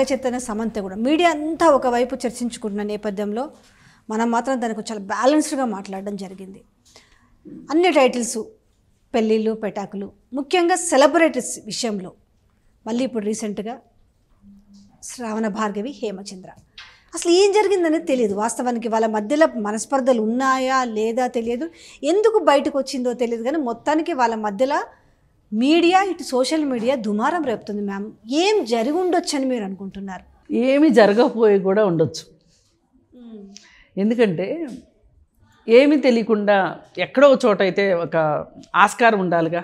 నాగచైతన్య సమంత కూడా మీడియా అంతా ఒకవైపు చర్చించుకుంటున్న నేపథ్యంలో మనం మాత్రం దానికి చాలా బ్యాలెన్స్డ్గా మాట్లాడడం జరిగింది అన్ని టైటిల్స్ పెళ్ళిళ్ళు పెటాకులు ముఖ్యంగా సెలబ్రిటీస్ విషయంలో మళ్ళీ ఇప్పుడు రీసెంట్గా శ్రావణ భార్గవి హేమచంద్ర అసలు ఏం జరిగిందనేది తెలియదు వాస్తవానికి వాళ్ళ మధ్యలో మనస్పర్ధలు ఉన్నాయా లేదా తెలియదు ఎందుకు బయటకు వచ్చిందో తెలియదు కానీ మొత్తానికి వాళ్ళ మధ్యలో మీడియా ఇటు సోషల్ మీడియా దుమారం రేపుతుంది మ్యామ్ ఏం జరిగి ఉండొచ్చు అని మీరు అనుకుంటున్నారు ఏమి జరగకపోయి కూడా ఉండొచ్చు ఎందుకంటే ఏమి తెలియకుండా ఎక్కడో చోట అయితే ఒక ఆస్కారం ఉండాలిగా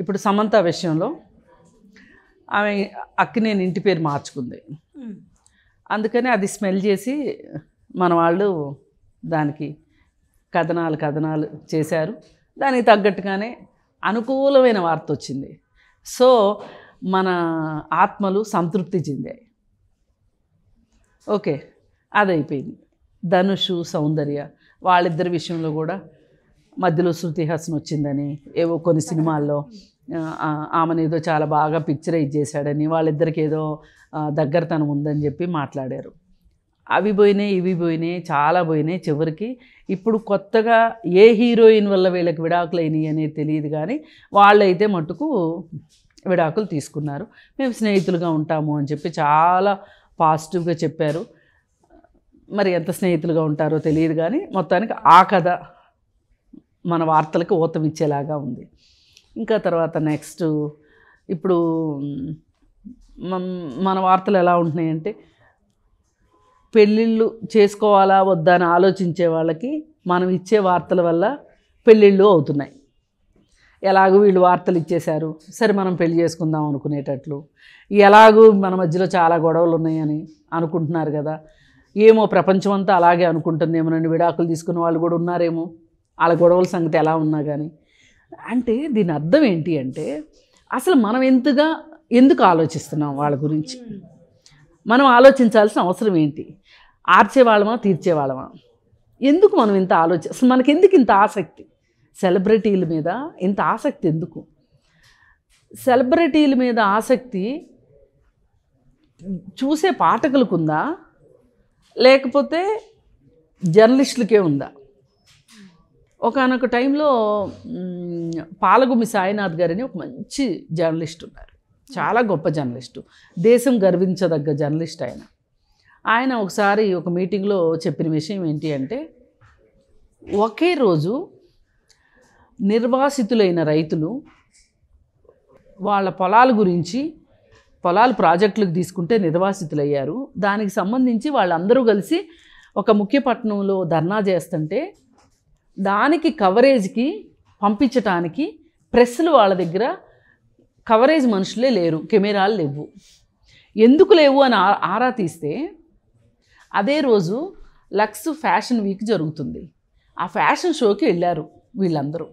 ఇప్పుడు సమంత విషయంలో ఆమె అక్కినేని ఇంటి పేరు మార్చుకుంది అందుకని అది స్మెల్ చేసి మన వాళ్ళు దానికి కథనాలు కథనాలు చేశారు దానికి తగ్గట్టుగానే అనుకూలమైన వార్త వచ్చింది సో మన ఆత్మలు సంతృప్తి చెందాయి ఓకే అదైపోయింది ధనుషు సౌందర్య వాళ్ళిద్దరి విషయంలో కూడా మధ్యలో శృతి హాసన్ వచ్చిందని ఏవో కొన్ని సినిమాల్లో ఆమెను ఏదో చాలా బాగా పిక్చరైజ్ చేశాడని వాళ్ళిద్దరికి ఏదో దగ్గరతనం ఉందని చెప్పి మాట్లాడారు అవి పోయినాయి ఇవి పోయినాయి చాలా పోయినాయి చివరికి ఇప్పుడు కొత్తగా ఏ హీరోయిన్ వల్ల వీళ్ళకి విడాకులు అయినాయి అనేది తెలియదు కానీ వాళ్ళైతే మటుకు విడాకులు తీసుకున్నారు మేము స్నేహితులుగా ఉంటాము అని చెప్పి చాలా పాజిటివ్గా చెప్పారు మరి ఎంత స్నేహితులుగా ఉంటారో తెలియదు కానీ మొత్తానికి ఆ కథ మన వార్తలకు ఊతమిచ్చేలాగా ఉంది ఇంకా తర్వాత నెక్స్ట్ ఇప్పుడు మన వార్తలు ఎలా ఉంటున్నాయంటే పెళ్ళిళ్ళు చేసుకోవాలా వద్దా అని ఆలోచించే వాళ్ళకి మనం ఇచ్చే వార్తల వల్ల పెళ్ళిళ్ళు అవుతున్నాయి ఎలాగూ వీళ్ళు వార్తలు ఇచ్చేశారు సరే మనం పెళ్లి చేసుకుందాం అనుకునేటట్లు ఎలాగూ మన మధ్యలో చాలా గొడవలు ఉన్నాయని అనుకుంటున్నారు కదా ఏమో ప్రపంచం అంతా అలాగే నన్ను విడాకులు తీసుకున్న వాళ్ళు కూడా ఉన్నారేమో వాళ్ళ గొడవల సంగతి ఎలా ఉన్నా కానీ అంటే దీని అర్థం ఏంటి అంటే అసలు మనం ఎంతగా ఎందుకు ఆలోచిస్తున్నాం వాళ్ళ గురించి మనం ఆలోచించాల్సిన అవసరం ఏంటి ఆర్చేవాళ్ళమా తీర్చేవాళ్ళమా ఎందుకు మనం ఇంత ఆలోచి అసలు మనకి ఎందుకు ఇంత ఆసక్తి సెలబ్రిటీల మీద ఇంత ఆసక్తి ఎందుకు సెలబ్రిటీల మీద ఆసక్తి చూసే పాఠకులకు ఉందా లేకపోతే జర్నలిస్టులకే ఉందా ఒకనొక టైంలో పాలగుమి సాయినాథ్ అని ఒక మంచి జర్నలిస్ట్ ఉన్నారు చాలా గొప్ప జర్నలిస్టు దేశం గర్వించదగ్గ జర్నలిస్ట్ ఆయన ఆయన ఒకసారి ఒక మీటింగ్లో చెప్పిన విషయం ఏంటి అంటే ఒకే రోజు నిర్వాసితులైన రైతులు వాళ్ళ పొలాల గురించి పొలాలు ప్రాజెక్టులకు తీసుకుంటే నిర్వాసితులయ్యారు దానికి సంబంధించి వాళ్ళందరూ కలిసి ఒక ముఖ్య పట్టణంలో ధర్నా చేస్తుంటే దానికి కవరేజ్కి పంపించటానికి ప్రెస్లు వాళ్ళ దగ్గర కవరేజ్ మనుషులే లేరు కెమెరాలు లేవు ఎందుకు లేవు అని ఆరా తీస్తే అదే రోజు లక్స్ ఫ్యాషన్ వీక్ జరుగుతుంది ఆ ఫ్యాషన్ షోకి వెళ్ళారు వీళ్ళందరూ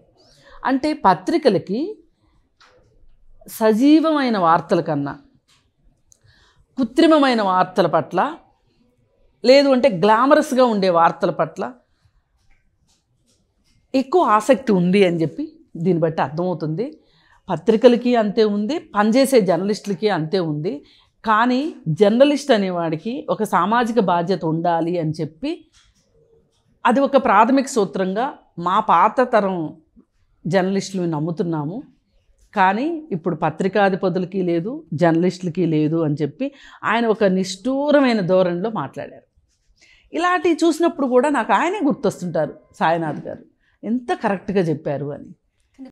అంటే పత్రికలకి సజీవమైన వార్తల కన్నా కృత్రిమమైన వార్తల పట్ల లేదు అంటే గ్లామరస్గా ఉండే వార్తల పట్ల ఎక్కువ ఆసక్తి ఉంది అని చెప్పి దీన్ని బట్టి అర్థమవుతుంది పత్రికలకి అంతే ఉంది పనిచేసే జర్నలిస్టులకి అంతే ఉంది కానీ జర్నలిస్ట్ అనేవాడికి ఒక సామాజిక బాధ్యత ఉండాలి అని చెప్పి అది ఒక ప్రాథమిక సూత్రంగా మా పాత తరం జర్నలిస్టులు నమ్ముతున్నాము కానీ ఇప్పుడు పత్రికాధిపతులకి లేదు జర్నలిస్టులకి లేదు అని చెప్పి ఆయన ఒక నిష్ఠూరమైన ధోరణిలో మాట్లాడారు ఇలాంటివి చూసినప్పుడు కూడా నాకు ఆయనే గుర్తొస్తుంటారు సాయినాథ్ గారు ఎంత కరెక్ట్గా చెప్పారు అని